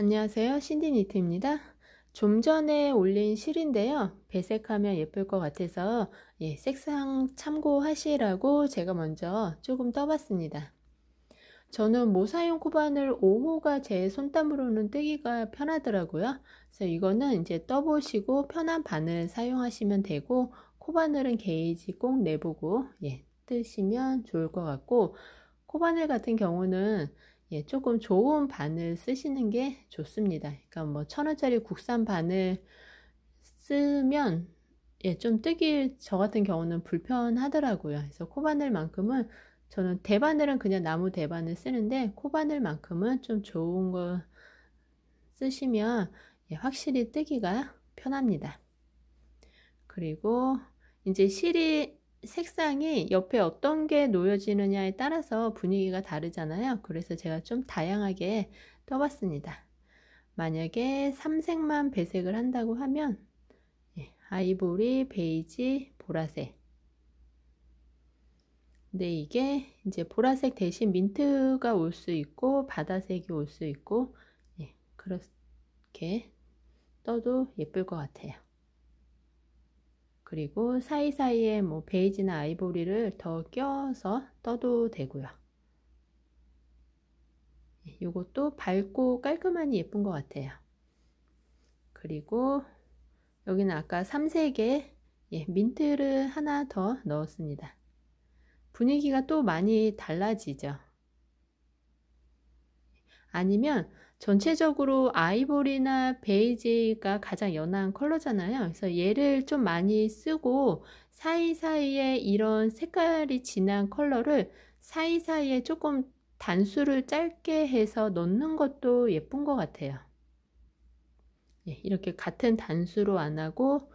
안녕하세요. 신디니트입니다. 좀 전에 올린 실인데요. 배색하면 예쁠 것 같아서 예, 색상 참고하시라고 제가 먼저 조금 떠봤습니다. 저는 모사용 코바늘 5호가 제 손땀으로는 뜨기가 편하더라고요. 그래서 이거는 이제 떠보시고 편한 바늘 사용하시면 되고 코바늘은 게이지 꼭 내보고 예, 뜨시면 좋을 것 같고 코바늘 같은 경우는 예, 조금 좋은 바늘 쓰시는 게 좋습니다. 그러니까 뭐 천원짜리 국산 바늘 쓰면 예, 좀 뜨기 저 같은 경우는 불편하더라고요. 그래서 코바늘만큼은 저는 대바늘은 그냥 나무 대바늘 쓰는데 코바늘만큼은 좀 좋은 거 쓰시면 예, 확실히 뜨기가 편합니다. 그리고 이제 실이 색상이 옆에 어떤 게 놓여지느냐에 따라서 분위기가 다르잖아요. 그래서 제가 좀 다양하게 떠봤습니다. 만약에 삼색만 배색을 한다고 하면 예, 아이보리, 베이지, 보라색 근데 이게 이제 보라색 대신 민트가 올 수 있고 바다색이 올 수 있고 예, 그렇게 떠도 예쁠 것 같아요. 그리고 사이사이에 뭐 베이지나 아이보리를 더 껴서 떠도 되고요. 이것도 예, 밝고 깔끔하니 예쁜 것 같아요. 그리고 여기는 아까 3색의 예, 민트를 하나 더 넣었습니다. 분위기가 또 많이 달라지죠. 아니면 전체적으로 아이보리나 베이지가 가장 연한 컬러잖아요. 그래서 얘를 좀 많이 쓰고 사이사이에 이런 색깔이 진한 컬러를 사이사이에 조금 단수를 짧게 해서 넣는 것도 예쁜 것 같아요. 예, 이렇게 같은 단수로 안 하고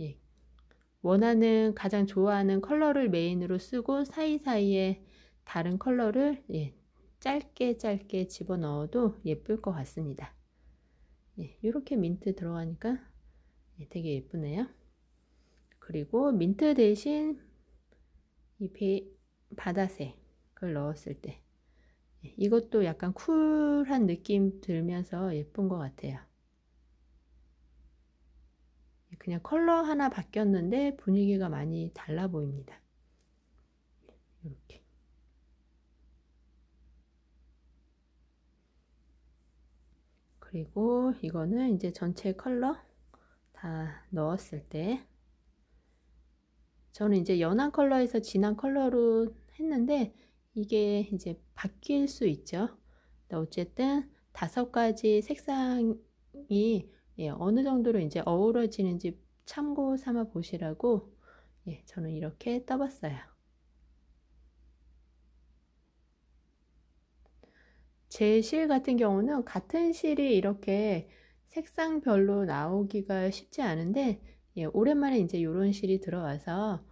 예, 원하는 가장 좋아하는 컬러를 메인으로 쓰고 사이사이에 다른 컬러를 예, 짧게 짧게 집어넣어도 예쁠 것 같습니다. 이렇게 예, 민트 들어가니까 예, 되게 예쁘네요. 그리고 민트 대신 이바다색걸 넣었을 때 예, 이것도 약간 쿨한 느낌 들면서 예쁜 것 같아요. 그냥 컬러 하나 바뀌었는데 분위기가 많이 달라 보입니다. 이렇게 그리고 이거는 이제 전체 컬러 다 넣었을 때 저는 이제 연한 컬러에서 진한 컬러로 했는데 이게 이제 바뀔 수 있죠. 어쨌든 다섯 가지 색상이 예, 어느 정도로 이제 어우러지는지 참고 삼아 보시라고 예, 저는 이렇게 떠봤어요. 제실 같은 경우는 같은 실이 이렇게 색상별로 나오기가 쉽지 않은데 예, 오랜만에 이제 이런 실이 들어와서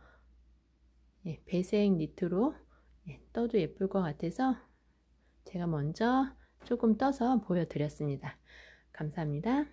예, 배색 니트로 예, 떠도 예쁠 것 같아서 제가 먼저 조금 떠서 보여드렸습니다. 감사합니다.